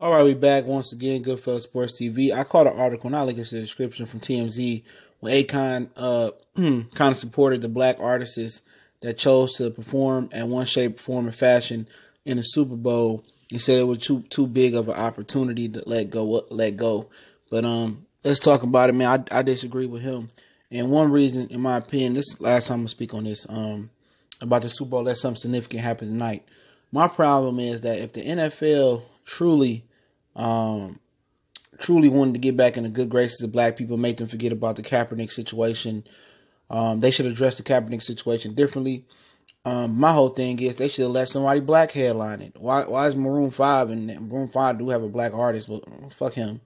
All right, we back once again, Goodfellas Sports TV. I caught an article, not like it's the description from TMZ, where Akon uh, kind of supported the black artists that chose to perform at one shape, form, and fashion in the Super Bowl. He said it was too too big of an opportunity to let go, let go. But um, let's talk about it, man. I, I disagree with him, and one reason, in my opinion, this last time I speak on this um about the Super Bowl, that something significant happen tonight. My problem is that if the NFL truly um, truly wanted to get back in the good graces of black people, make them forget about the Kaepernick situation. Um, they should address the Kaepernick situation differently. Um, my whole thing is they should have let somebody black headline it. Why? Why is Maroon Five and Maroon Five do have a black artist? But fuck him.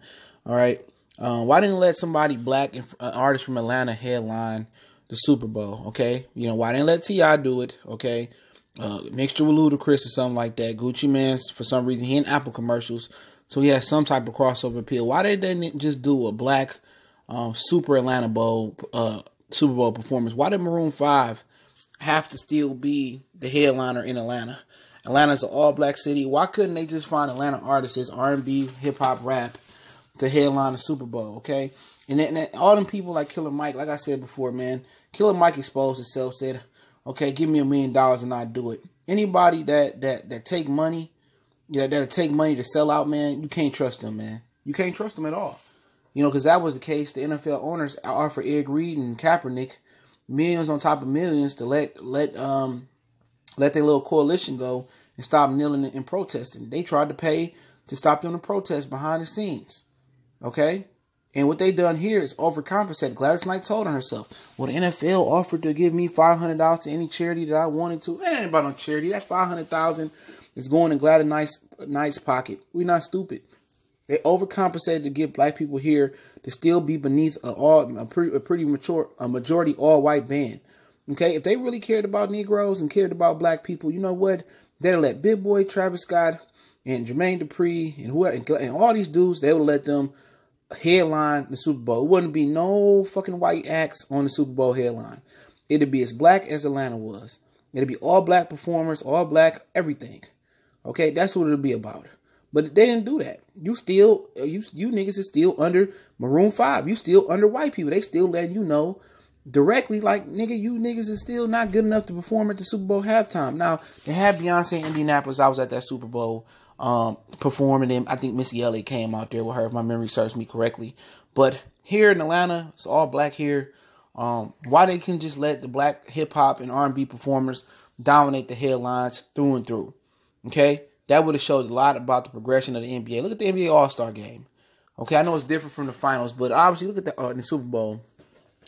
All right. Um, why didn't let somebody black and, uh, artist from Atlanta headline the Super Bowl? Okay, you know why didn't let Ti do it? Okay, uh, mixture with Ludacris or something like that. Gucci Man's for some reason he in Apple commercials. So he has some type of crossover appeal. Why didn't just do a black uh, Super Atlanta Bowl uh, Super Bowl performance? Why did Maroon Five have to still be the headliner in Atlanta? Atlanta's an all black city. Why couldn't they just find Atlanta artists, R and B, hip hop, rap, to headline the Super Bowl? Okay, and then, and then all them people like Killer Mike, like I said before, man, Killer Mike exposed himself, said, "Okay, give me a million dollars and I will do it." Anybody that that that take money yeah, that'll take money to sell out, man, you can't trust them, man. You can't trust them at all. You know, because that was the case. The NFL owners offered Ed Reed and Kaepernick millions on top of millions to let let um let their little coalition go and stop kneeling and protesting. They tried to pay to stop them to protest behind the scenes. Okay? And what they done here is overcompensate. Gladys Knight told herself, well, the NFL offered to give me $500 to any charity that I wanted to. That ain't about no charity. That 500000 is going in a nice, nice pocket. We're not stupid. They overcompensated to get black people here to still be beneath a all a pretty, a pretty mature a majority all white band. Okay, if they really cared about Negroes and cared about black people, you know what? They'd let Big Boy, Travis Scott, and Jermaine Dupri and whoever and all these dudes, they would let them headline the Super Bowl. It wouldn't be no fucking white acts on the Super Bowl headline. It'd be as black as Atlanta was. It'd be all black performers, all black everything. Okay, that's what it'll be about. But they didn't do that. You still, uh, you you niggas is still under Maroon Five. You still under white people. They still letting you know directly, like nigga, you niggas is still not good enough to perform at the Super Bowl halftime. Now they had Beyonce in Indianapolis. I was at that Super Bowl um, performing them. I think Missy Elliott came out there with her, if my memory serves me correctly. But here in Atlanta, it's all black here. Um, why they can just let the black hip hop and R and B performers dominate the headlines through and through? Okay? That would have showed a lot about the progression of the NBA. Look at the NBA All Star game. Okay, I know it's different from the finals, but obviously look at the, uh, the Super Bowl.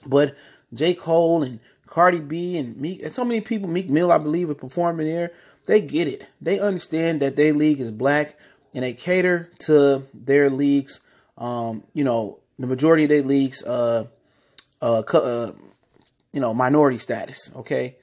But J. Cole and Cardi B and Me and so many people, Meek Mill, I believe, are performing there. They get it. They understand that their league is black and they cater to their leagues. Um, you know, the majority of their leagues, uh, uh, uh, you know, minority status. Okay,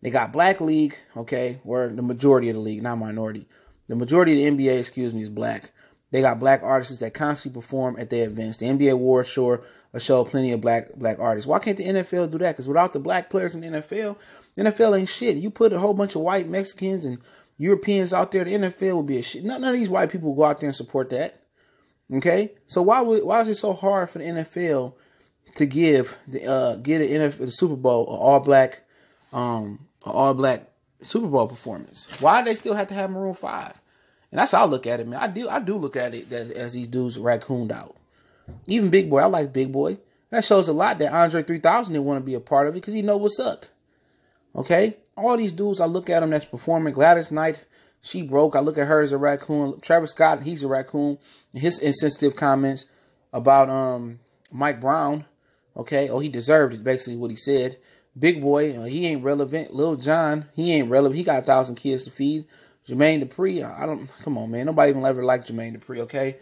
they got black league, okay, where the majority of the league, not minority. The majority of the NBA, excuse me, is black. They got black artists that constantly perform at their events. The NBA War Show a uh, show plenty of black black artists. Why can't the NFL do that? Because without the black players in the NFL, the NFL ain't shit. You put a whole bunch of white Mexicans and Europeans out there, the NFL would be a shit. None, of these white people go out there and support that. Okay, so why would, why is it so hard for the NFL to give the uh, get an NFL, the Super Bowl an all black um, an all black Super Bowl performance. Why they still have to have Maroon Five? And that's how I look at it, man. I do I do look at it that as these dudes raccooned out. Even Big Boy, I like Big Boy. That shows a lot that Andre 3000 didn't want to be a part of it because he know what's up. Okay, all these dudes I look at them that's performing. Gladys Knight, she broke. I look at her as a raccoon. Travis Scott, he's a raccoon. His insensitive comments about um Mike Brown. Okay, oh he deserved it. Basically what he said. Big Boy, uh, he ain't relevant. Lil John, he ain't relevant. He got a thousand kids to feed. Jermaine Dupri, uh, I don't. Come on, man. Nobody even ever liked Jermaine Dupri. Okay,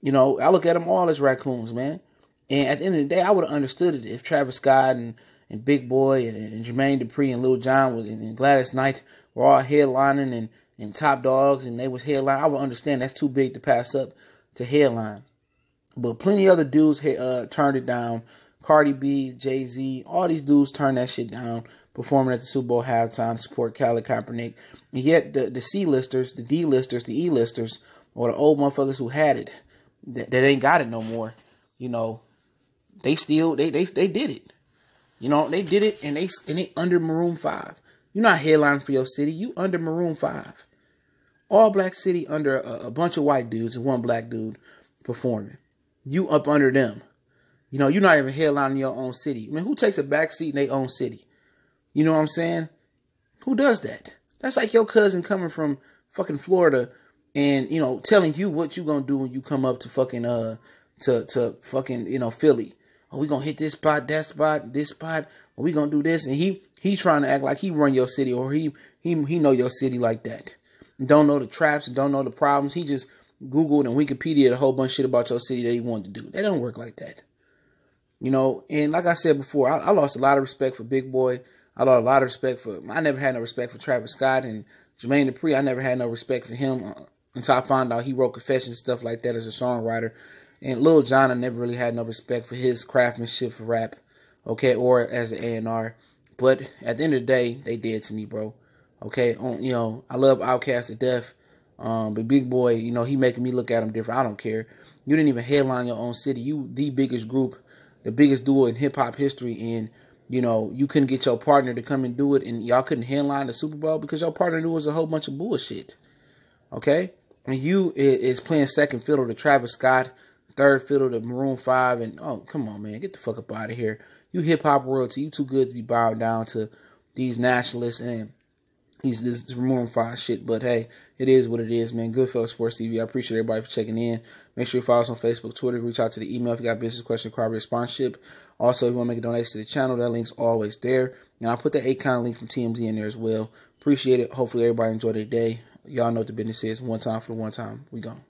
you know I look at them all as raccoons, man. And at the end of the day, I would have understood it if Travis Scott and, and Big Boy and, and Jermaine Dupri and Lil John was, and, Gladys Knight were all headlining and, and top dogs, and they was headline. I would understand that's too big to pass up to headline. But plenty other dudes uh, turned it down Cardi B, Jay Z, all these dudes turn that shit down performing at the Super Bowl halftime, support Colin Kaepernick. And yet the, the C-listers, the D-listers, the E-listers, or the old motherfuckers who had it, that, ain't got it no more, you know, they still, they, they, they did it. You know, they did it and they, and they under Maroon 5. You're not headline for your city. You under Maroon 5. All black city under a, a bunch of white dudes and one black dude performing. You up under them. You know, you're not even headlining your own city. I mean, who takes a back seat in their own city? You know what I'm saying? Who does that? That's like your cousin coming from fucking Florida and, you know, telling you what you gonna do when you come up to fucking uh to to fucking, you know, Philly. Are oh, we gonna hit this spot, that spot, this spot, Are oh, we gonna do this. And he he trying to act like he run your city or he he he know your city like that. Don't know the traps, don't know the problems. He just Googled and Wikipedia a whole bunch of shit about your city that he wanted to do. That don't work like that. You know, and like I said before, I, I, lost a lot of respect for Big Boy. I lost a lot of respect for. I never had no respect for Travis Scott and Jermaine Dupri. I never had no respect for him uh, until I found out he wrote Confessions and stuff like that as a songwriter. And Lil Jon, I never really had no respect for his craftsmanship for rap, okay, or as an A and R. But at the end of the day, they did to me, bro. Okay, on you know, I love Outkast to death. Um, but Big Boy, you know, he making me look at him different. I don't care. You didn't even headline your own city. You the biggest group the biggest duo in hip hop history, and you know you couldn't get your partner to come and do it, and y'all couldn't headline the Super Bowl because your partner knew it was a whole bunch of bullshit. Okay, and you is playing second fiddle to Travis Scott, third fiddle to Maroon Five, and oh come on man, get the fuck up out of here. You hip hop royalty, you too good to be bowed down to these nationalists and he's just removing five shit. But hey, it is what it is, man. Good fellow sports TV. I appreciate everybody for checking in. Make sure you follow us on Facebook, Twitter, reach out to the email if you got business question, corporate sponsorship. Also, if you want to make a donation to the channel, that link's always there. And I'll put the Acon link from TMZ in there as well. Appreciate it. Hopefully everybody enjoyed their day. Y'all know what the business is. One time for the one time. We gone.